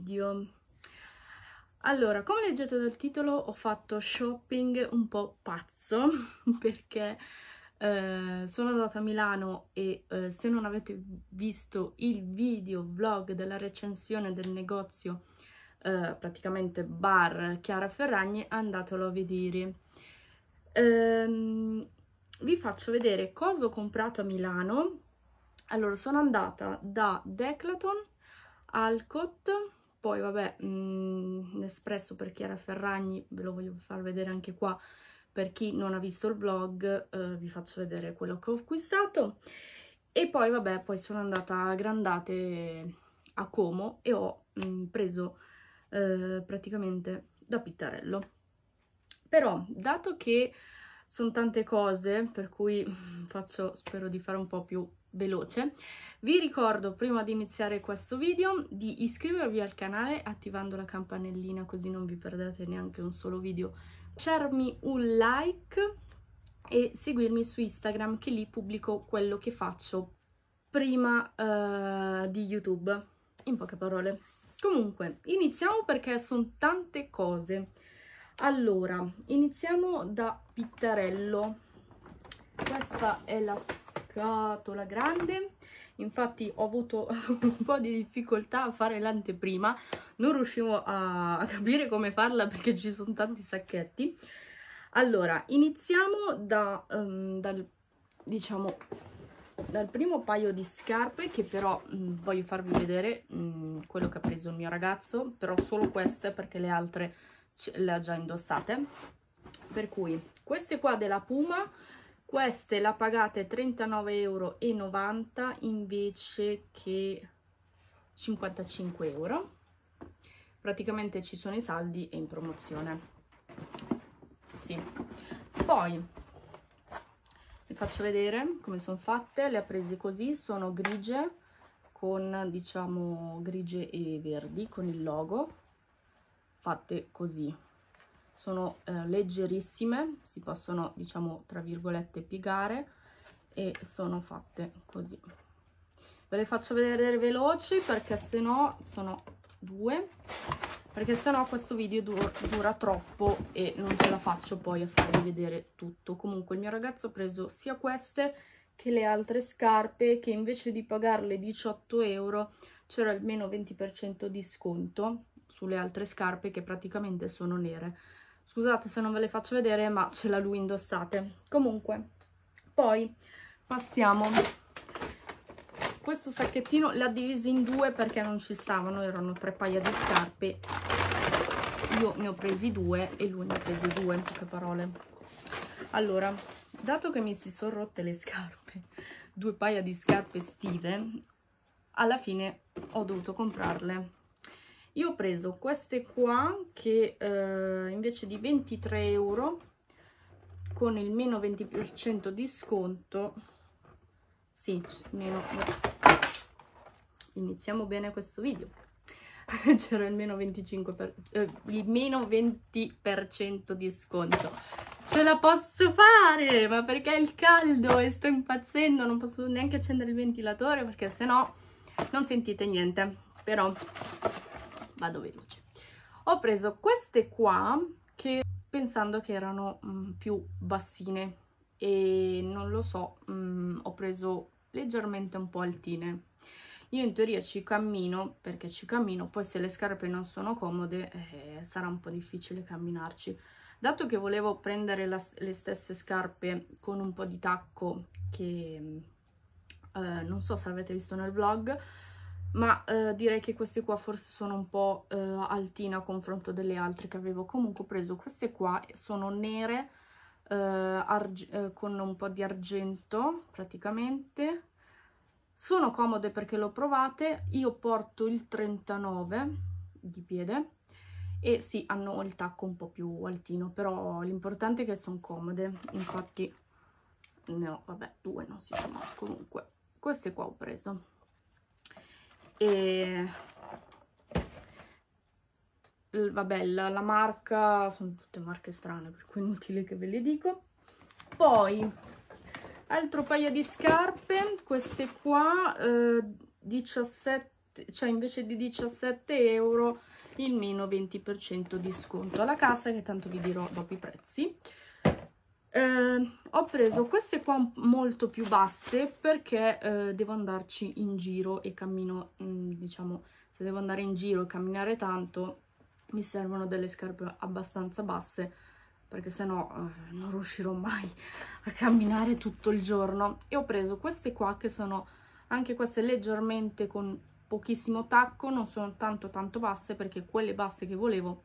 video. Allora, come leggete dal titolo, ho fatto shopping un po' pazzo perché eh, sono andata a Milano e eh, se non avete visto il video vlog della recensione del negozio eh, praticamente bar Chiara Ferragni, andatelo a vedere. Ehm, vi faccio vedere cosa ho comprato a Milano. Allora, sono andata da Declaton, Alcott, poi vabbè, l'espresso mm, per Chiara Ferragni, ve lo voglio far vedere anche qua, per chi non ha visto il vlog eh, vi faccio vedere quello che ho acquistato. E poi vabbè, poi sono andata a Grandate a Como e ho mh, mm, preso eh, praticamente da Pittarello. Però, dato che sono tante cose, per cui mm, faccio, spero di fare un po' più veloce. Vi ricordo prima di iniziare questo video di iscrivervi al canale attivando la campanellina così non vi perdete neanche un solo video, lasciarmi un like e seguirmi su Instagram che lì pubblico quello che faccio prima uh, di YouTube, in poche parole. Comunque, iniziamo perché sono tante cose. Allora, iniziamo da Pittarello. Questa è la scatola grande infatti ho avuto un po' di difficoltà a fare l'anteprima non riuscivo a capire come farla perché ci sono tanti sacchetti allora iniziamo da, um, dal, diciamo, dal primo paio di scarpe che però mh, mm, voglio farvi vedere mh, mm, quello che ha preso il mio ragazzo però solo queste perché le altre le ha già indossate per cui queste qua della Puma queste la pagate 39,90 euro invece che 55 euro praticamente ci sono i saldi e in promozione sì poi vi faccio vedere come sono fatte le ha prese così sono grigie con diciamo grigie e verdi con il logo fatte così sono eh, leggerissime, si possono diciamo tra virgolette piegare e sono fatte così. Ve le faccio vedere veloci perché se no sono due, perché se no questo video dura, dura troppo e non ce la faccio poi a farvi vedere tutto. Comunque il mio ragazzo ha preso sia queste che le altre scarpe che invece di pagarle 18 euro c'era almeno 20% di sconto sulle altre scarpe che praticamente sono nere. Scusate se non ve le faccio vedere, ma ce l'ha lui indossate. Comunque, poi passiamo. Questo sacchettino l'ha diviso in due perché non ci stavano, erano tre paia di scarpe. Io ne ho presi due e lui ne ha presi due, in poche parole. Allora, dato che mi si sono rotte le scarpe, due paia di scarpe estive, alla fine ho dovuto comprarle io ho preso queste qua che eh, invece di 23 euro con il meno 20% di sconto sì, meno iniziamo bene questo video c'era il meno 25 per, eh, il meno 20% di sconto ce la posso fare ma perché è il caldo e sto impazzendo non posso neanche accendere il ventilatore perché sennò non sentite niente però vado veloce. Ho preso queste qua che pensando che erano mh, mm, più bassine e non lo so, mh, mm, ho preso leggermente un po' altine. Io in teoria ci cammino, perché ci cammino, poi se le scarpe non sono comode eh, sarà un po' difficile camminarci. Dato che volevo prendere la, le stesse scarpe con un po' di tacco che mm, eh, non so se avete visto nel vlog, ma eh, direi che queste qua forse sono un po' eh, altine a confronto delle altre che avevo comunque preso queste qua sono nere eh, eh, con un po' di argento praticamente sono comode perché lo provate io porto il 39 di piede e sì hanno il tacco un po' più altino però l'importante è che sono comode infatti ne ho vabbè due non si sono comunque queste qua ho preso e vabbè la, la marca sono tutte marche strane per cui è inutile che ve le dico poi altro paio di scarpe queste qua eh, 17 cioè invece di 17 euro il meno 20% di sconto alla cassa che tanto vi dirò dopo i prezzi eh, ho preso queste qua molto più basse perché eh, devo andarci in giro e cammino, mh, mm, diciamo, se devo andare in giro e camminare tanto mi servono delle scarpe abbastanza basse perché sennò eh, non riuscirò mai a camminare tutto il giorno. E ho preso queste qua che sono anche queste leggermente con pochissimo tacco, non sono tanto tanto basse perché quelle basse che volevo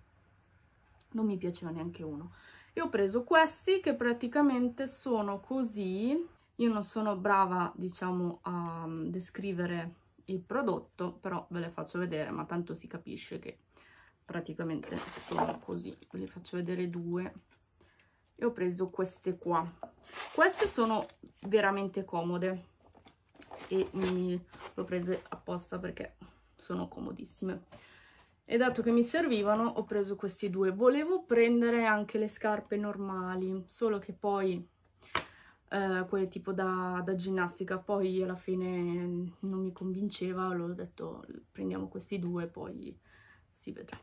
non mi piaceva neanche uno e ho preso questi che praticamente sono così io non sono brava diciamo a mm, descrivere il prodotto però ve le faccio vedere ma tanto si capisce che praticamente sono così ve le faccio vedere due e ho preso queste qua queste sono veramente comode e mi le ho prese apposta perché sono comodissime e dato che mi servivano ho preso questi due. Volevo prendere anche le scarpe normali, solo che poi eh, quelle tipo da, da, ginnastica, poi alla fine non mi convinceva, allora ho detto prendiamo questi due, poi si vedrà.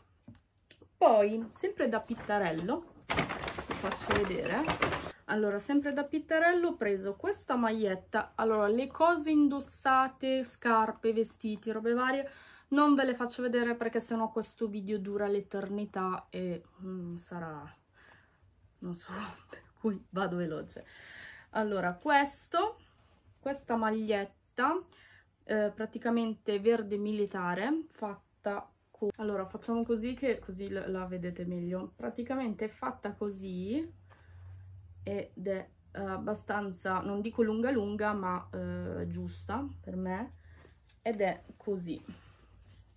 Poi, sempre da Pittarello, vi faccio vedere, allora, sempre da Pittarello ho preso questa maglietta. Allora, le cose indossate, scarpe, vestiti, robe varie, non ve le faccio vedere perché sennò questo video dura l'eternità e mm, sarà, non so, per cui vado veloce. Allora, questo, questa maglietta, eh, praticamente verde militare, fatta con... Allora, facciamo così che così la vedete meglio. Praticamente è fatta così ed è eh, abbastanza, non dico lunga lunga, ma eh, giusta per me. Ed è così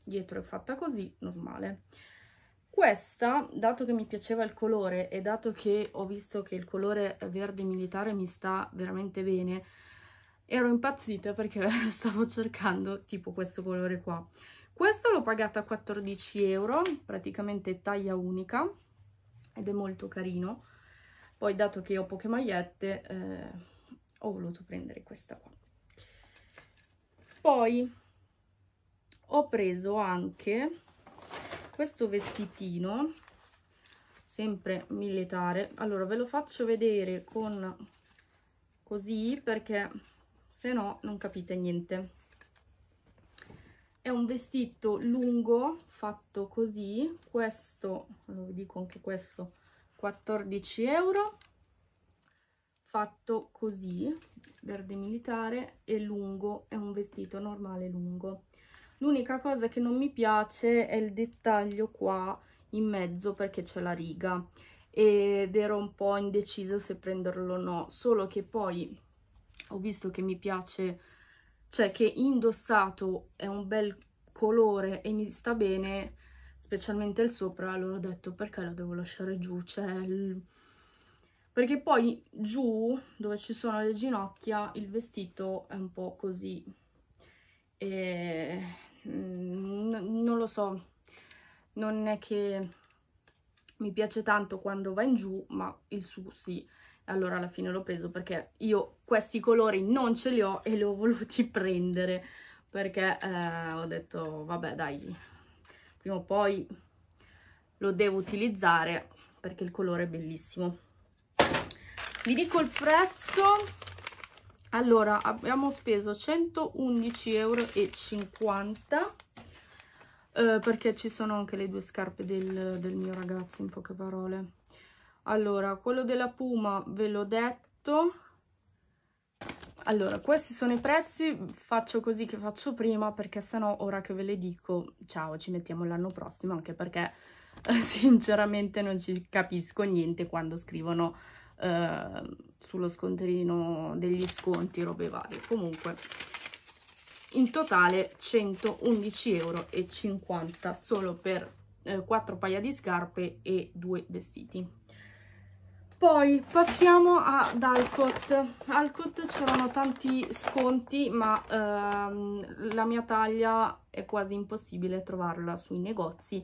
dietro è fatta così, normale. Questa, dato che mi piaceva il colore e dato che ho visto che il colore verde militare mi sta veramente bene, ero impazzita perché stavo cercando tipo questo colore qua. Questa l'ho pagata 14 euro, praticamente taglia unica, ed è molto carino. Poi, dato che ho poche magliette, eh, ho voluto prendere questa qua. Poi, ho preso anche questo vestitino sempre militare allora ve lo faccio vedere con così perché se no non capite niente è un vestito lungo fatto così questo vi dico anche questo 14 euro fatto così verde militare e lungo è un vestito normale lungo l'unica cosa che non mi piace è il dettaglio qua in mezzo perché c'è la riga ed ero un po' indecisa se prenderlo o no solo che poi ho visto che mi piace cioè che indossato è un bel colore e mi sta bene specialmente il sopra allora ho detto perché lo devo lasciare giù cioè il... perché poi giù dove ci sono le ginocchia il vestito è un po' così e Mm, non lo so, non è che mi piace tanto quando va in giù, ma il su sì. Allora alla fine l'ho preso perché io questi colori non ce li ho e li ho voluti prendere perché eh, ho detto vabbè dai, prima o poi lo devo utilizzare perché il colore è bellissimo. Vi dico il prezzo, allora abbiamo speso 111,50 euro eh, perché ci sono anche le due scarpe del, del mio ragazzo in poche parole allora quello della Puma ve l'ho detto allora, questi sono i prezzi, faccio così che faccio prima perché sennò ora che ve le dico, ciao, ci mettiamo l'anno prossimo, anche perché sinceramente non ci capisco niente quando scrivono Ehm, sullo scontrino degli sconti, robe varie. Comunque, in totale 111,50 euro solo per eh, 4 paia di scarpe e due vestiti. Poi passiamo ad Alcott. Alcott c'erano tanti sconti, ma ehm, la mia taglia è quasi impossibile trovarla sui negozi.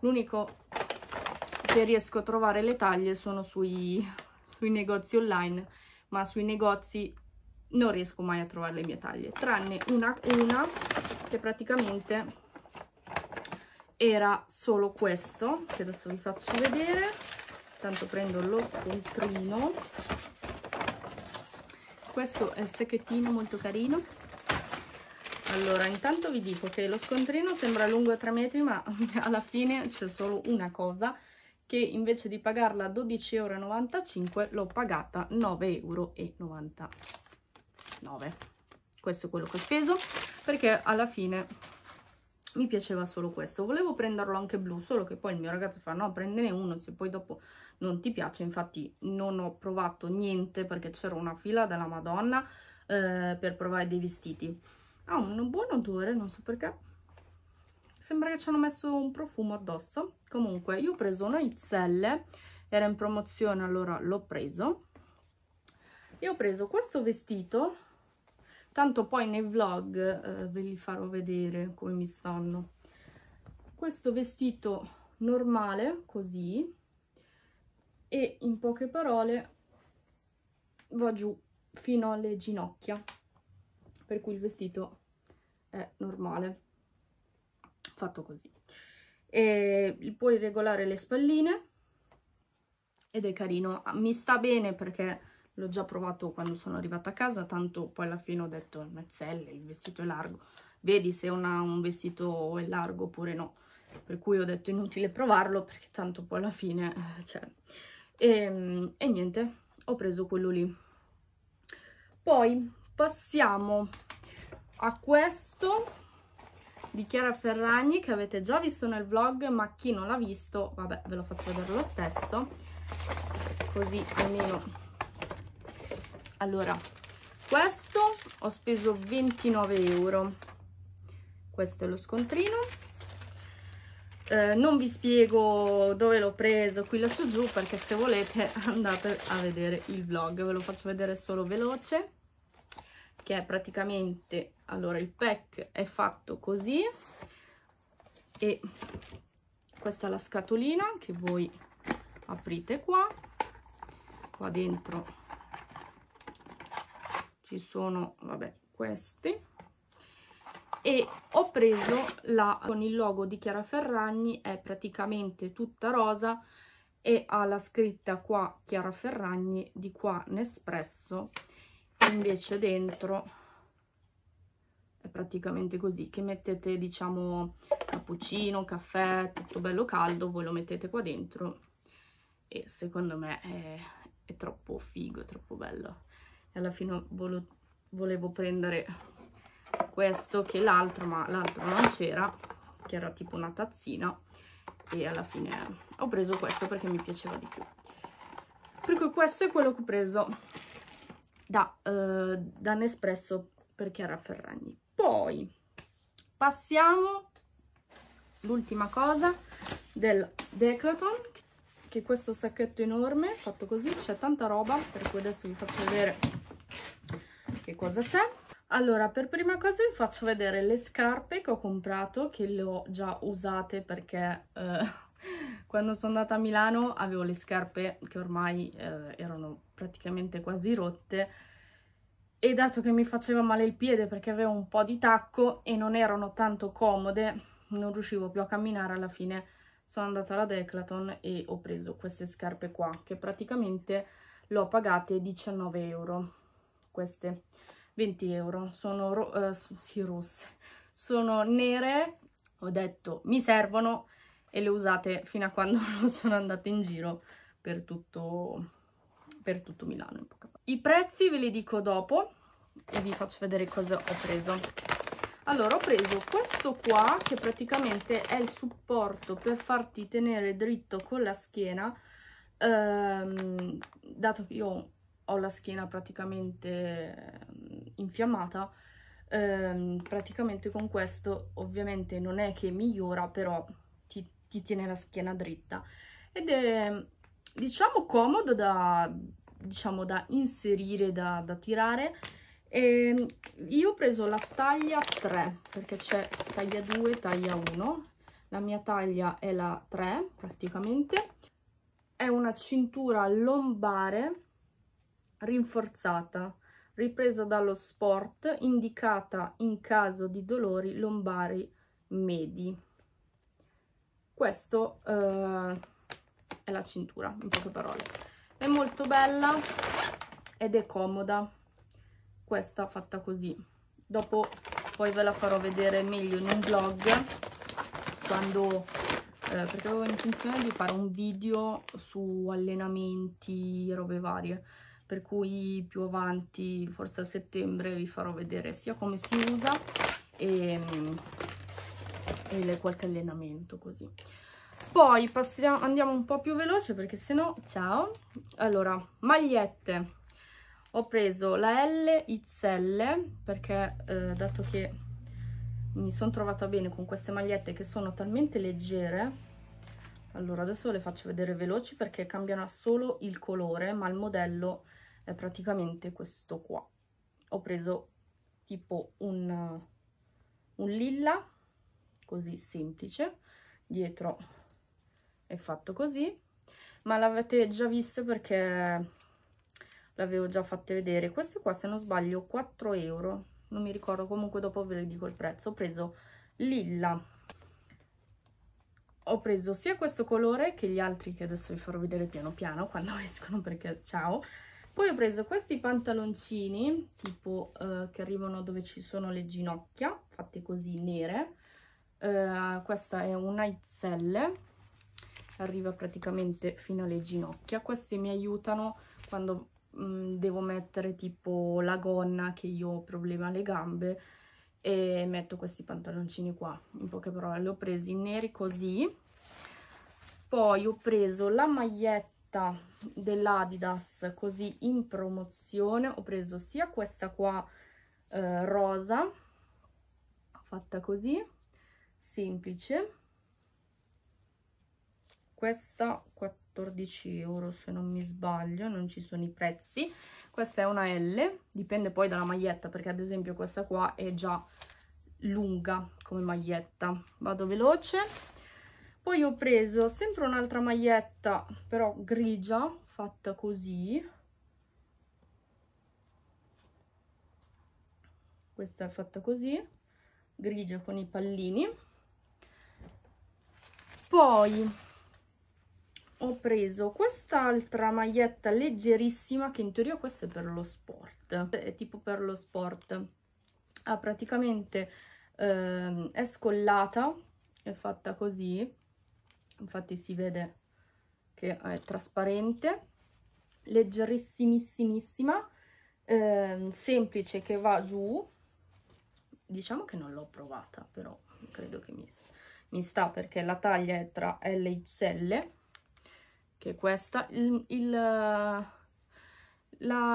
L'unico che riesco a trovare le taglie sono sui sui negozi online, ma sui negozi non riesco mai a trovare le mie taglie, tranne una, una che praticamente era solo questo, che adesso vi faccio vedere, intanto prendo lo scontrino, questo è il sacchettino molto carino, allora intanto vi dico che lo scontrino sembra lungo 3 metri ma alla fine c'è solo una cosa, che invece di pagarla 12,95 euro l'ho pagata 9,99 euro. Questo è quello che ho speso perché alla fine mi piaceva solo questo. Volevo prenderlo anche blu, solo che poi il mio ragazzo fa no, prendene uno se poi dopo non ti piace. Infatti non ho provato niente perché c'era una fila della Madonna eh, per provare dei vestiti. Ha un buon odore, non so perché sembra che ci hanno messo un profumo addosso comunque io ho preso una XL era in promozione allora l'ho preso e ho preso questo vestito tanto poi nei vlog eh, ve li farò vedere come mi stanno questo vestito normale così e in poche parole va giù fino alle ginocchia per cui il vestito è normale fatto così. E puoi regolare le spalline ed è carino. Ah, mi sta bene perché l'ho già provato quando sono arrivata a casa, tanto poi alla fine ho detto il mezzelle, il vestito è largo. Vedi se una, un vestito è largo oppure no. Per cui ho detto inutile provarlo perché tanto poi alla fine eh, c'è. Cioè. E, ehm, e niente, ho preso quello lì. Poi passiamo a questo di Chiara Ferragni che avete già visto nel vlog ma chi non l'ha visto vabbè ve lo faccio vedere lo stesso così almeno allora questo ho speso 29 euro questo è lo scontrino eh, non vi spiego dove l'ho preso qui lassù giù perché se volete andate a vedere il vlog ve lo faccio vedere solo veloce che è praticamente, allora il pack è fatto così e questa è la scatolina che voi aprite qua, qua dentro ci sono, vabbè, questi e ho preso la con il logo di Chiara Ferragni è praticamente tutta rosa e ha la scritta qua Chiara Ferragni di qua Nespresso invece dentro è praticamente così che mettete diciamo cappuccino caffè tutto bello caldo voi lo mettete qua dentro e secondo me è, è troppo figo è troppo bello e alla fine volo, volevo prendere questo che l'altro ma l'altro non c'era che era tipo una tazzina e alla fine ho preso questo perché mi piaceva di più per cui questo è quello che ho preso da eh, Dan Espresso per Chiara Ferragni. Poi passiamo l'ultima cosa del Decathlon, che è questo sacchetto enorme, fatto così, c'è tanta roba, per cui adesso vi faccio vedere che cosa c'è. Allora, per prima cosa vi faccio vedere le scarpe che ho comprato, che le ho già usate perché eh, quando sono andata a Milano avevo le scarpe che ormai eh, erano praticamente quasi rotte e dato che mi faceva male il piede perché avevo un po' di tacco e non erano tanto comode, non riuscivo più a camminare alla fine sono andata alla Declaton e ho preso queste scarpe qua che praticamente le ho pagate 19 euro queste 20 euro sono ro eh, sì, rosse sono nere ho detto mi servono e le usate fino a quando non sono andata in giro per tutto, per tutto Milano. I prezzi ve li dico dopo e vi faccio vedere cosa ho preso. Allora, ho preso questo qua, che praticamente è il supporto per farti tenere dritto con la schiena, ehm, dato che io ho la schiena praticamente ehm, infiammata, ehm, praticamente con questo ovviamente non è che migliora, però ti tiene la schiena dritta ed è diciamo comodo da, diciamo, da inserire, da, da tirare e ehm, io ho preso la taglia 3 perché c'è taglia 2, taglia 1 la mia taglia è la 3 praticamente è una cintura lombare rinforzata ripresa dallo sport indicata in caso di dolori lombari medi questo eh, è la cintura in poche parole è molto bella ed è comoda questa fatta così dopo poi ve la farò vedere meglio in un vlog quando eh, perché avevo intenzione di fare un video su allenamenti e robe varie per cui più avanti forse a settembre vi farò vedere sia come si usa e qualche allenamento così. Poi passiamo, andiamo un po' più veloce perché se no, ciao. Allora, magliette. Ho preso la L XL perché eh, dato che mi sono trovata bene con queste magliette che sono talmente leggere, allora adesso le faccio vedere veloci perché cambiano solo il colore, ma il modello è praticamente questo qua. Ho preso tipo un, un lilla così semplice dietro è fatto così ma l'avete già visto perché l'avevo già fatte vedere questo qua se non sbaglio 4 euro non mi ricordo comunque dopo ve lo dico il prezzo ho preso lilla ho preso sia questo colore che gli altri che adesso vi farò vedere piano piano quando escono perché ciao poi ho preso questi pantaloncini tipo eh, che arrivano dove ci sono le ginocchia fatte così nere eh, questa è una XL arriva praticamente fino alle ginocchia queste mi aiutano quando mh, mm, devo mettere tipo la gonna che io ho problema alle gambe e metto questi pantaloncini qua in poche parole li ho presi neri così poi ho preso la maglietta dell'Adidas così in promozione ho preso sia questa qua eh, rosa fatta così semplice questa 14 euro se non mi sbaglio non ci sono i prezzi questa è una L dipende poi dalla maglietta perché ad esempio questa qua è già lunga come maglietta vado veloce poi ho preso sempre un'altra maglietta però grigia fatta così questa è fatta così grigia con i pallini poi ho preso quest'altra maglietta leggerissima che in teoria questa è per lo sport è tipo per lo sport ha ah, praticamente ehm, è scollata è fatta così infatti si vede che è trasparente leggerissimissimissima ehm, semplice che va giù diciamo che non l'ho provata però credo che mi mi sta perché la taglia è tra L e XL, che è questa. Il, il, la,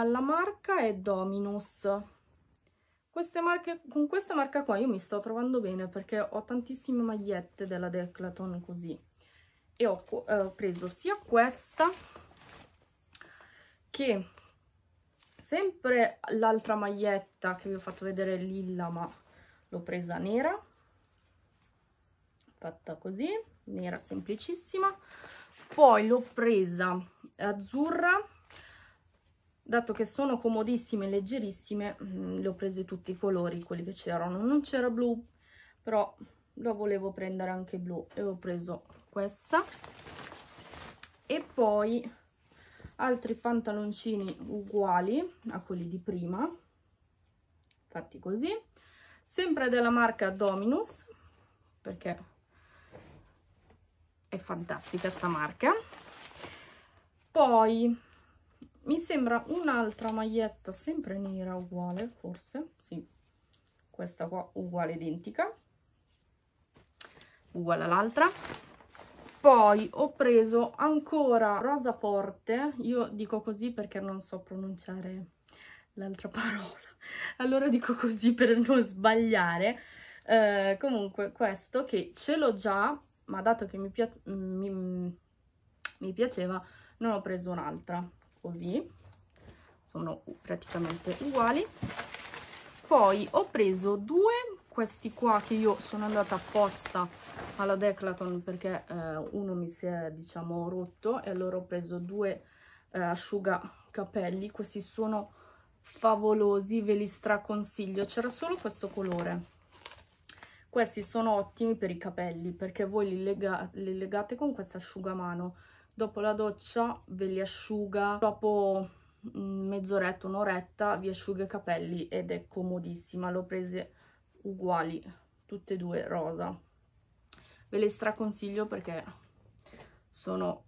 la, marca è Dominus. Queste marche, con questa marca qua io mi sto trovando bene perché ho tantissime magliette della Declaton così. E ho eh, preso sia questa che sempre l'altra maglietta che vi ho fatto vedere lilla ma l'ho presa nera fatta così nera semplicissima poi l'ho presa azzurra dato che sono comodissime e leggerissime mm, le ho prese tutti i colori quelli che c'erano non c'era blu però la volevo prendere anche blu e ho preso questa e poi altri pantaloncini uguali a quelli di prima fatti così sempre della marca Dominus perché è fantastica sta marca poi mi sembra un'altra maglietta sempre nera uguale forse sì questa qua uguale identica uguale all'altra poi ho preso ancora rosa forte io dico così perché non so pronunciare l'altra parola allora dico così per non sbagliare eh, comunque questo che ce l'ho già ma dato che mi, pia mi, mi piaceva non ho preso un'altra così sono praticamente uguali poi ho preso due questi qua che io sono andata apposta alla Declaton perché eh, uno mi si è diciamo rotto e allora ho preso due eh, asciugacapelli questi sono favolosi ve li straconsiglio c'era solo questo colore questi sono ottimi per i capelli perché voi li, lega li legate con questo asciugamano. Dopo la doccia ve li asciuga, dopo mm, mezz'oretta, un'oretta vi asciuga i capelli ed è comodissima. L'ho prese uguali, tutte e due rosa. Ve le straconsiglio perché sono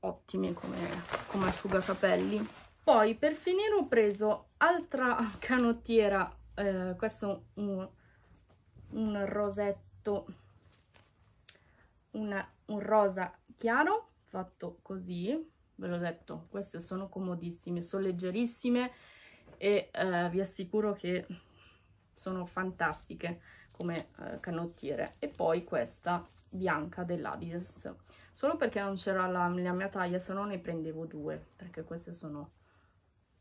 ottime come, come asciugacapelli. Poi per finire ho preso altra canottiera, eh, questo è un, un rosetto, una, un rosa chiaro, fatto così, ve l'ho detto, queste sono comodissime, sono leggerissime e eh, vi assicuro che sono fantastiche come eh, canottiere. E poi questa bianca dell'Adidas, solo perché non c'era la, la mia taglia, se no ne prendevo due, perché queste sono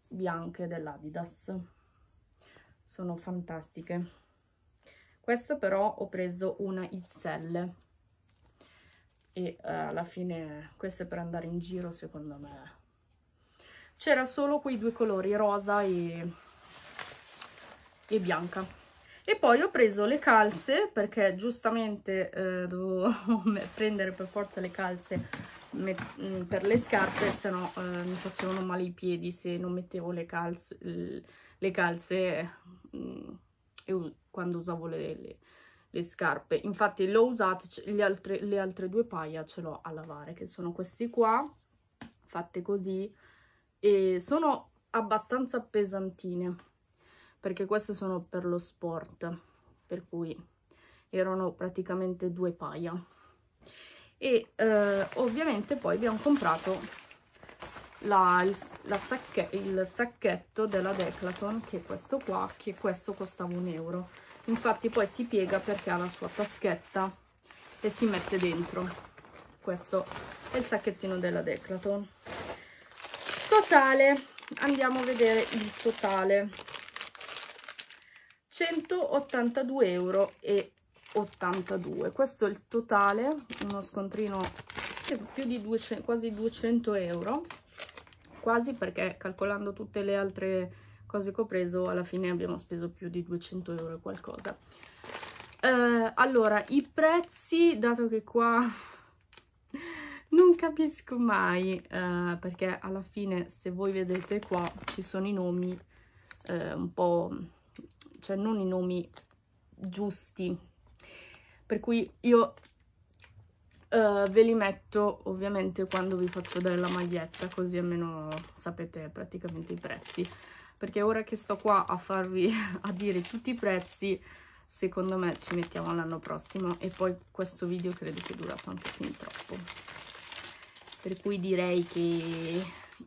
bianche dell'Adidas. Sono fantastiche. Questa però ho preso una XL e uh, alla fine questa è per andare in giro secondo me. C'era solo quei due colori, rosa e, e bianca. E poi ho preso le calze perché giustamente eh, dovevo prendere per forza le calze mm, per le scarpe, se no eh, mi facevano male i piedi se non mettevo le calze, le calze mh, mm, quando usavo le, le, le scarpe. Infatti le ho usate, le altre, le altre due paia ce l'ho a lavare, che sono questi qua, fatte così, e sono abbastanza pesantine, perché queste sono per lo sport, per cui erano praticamente due paia. E eh, ovviamente poi abbiamo comprato la, il, la sacche, il sacchetto della Declaton che è questo qua che questo costava un euro infatti poi si piega perché ha la sua taschetta e si mette dentro questo è il sacchettino della Declaton totale andiamo a vedere il totale 182,82 euro questo è il totale uno scontrino più di 200, quasi 200 euro quasi perché calcolando tutte le altre cose che ho preso alla fine abbiamo speso più di 200 euro qualcosa eh, allora i prezzi dato che qua non capisco mai eh, perché alla fine se voi vedete qua ci sono i nomi eh, un po' cioè non i nomi giusti per cui io Uh, ve li metto ovviamente quando vi faccio dare la maglietta, così almeno sapete praticamente i prezzi. Perché ora che sto qua a farvi a dire tutti i prezzi, secondo me ci mettiamo l'anno prossimo e poi questo video credo che è durato anche fin troppo. Per cui direi che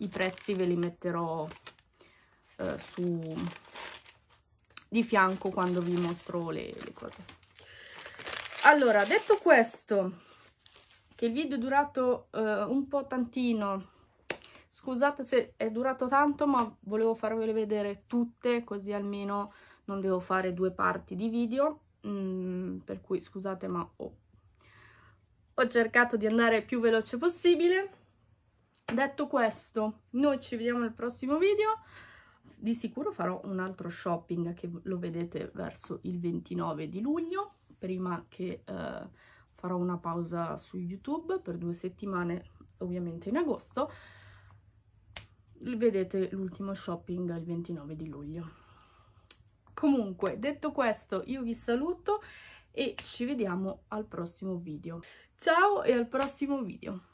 i prezzi ve li metterò uh, su di fianco quando vi mostro le, le cose. Allora, detto questo, che il video è durato eh, un po' tantino scusate se è durato tanto ma volevo farvele vedere tutte così almeno non devo fare due parti di video mm, per cui scusate ma ho, ho cercato di andare più veloce possibile detto questo noi ci vediamo nel prossimo video di sicuro farò un altro shopping che lo vedete verso il 29 di luglio prima che eh, farò una pausa su YouTube per due settimane, ovviamente in agosto. Vedete l'ultimo shopping il 29 di luglio. Comunque, detto questo, io vi saluto e ci vediamo al prossimo video. Ciao e al prossimo video!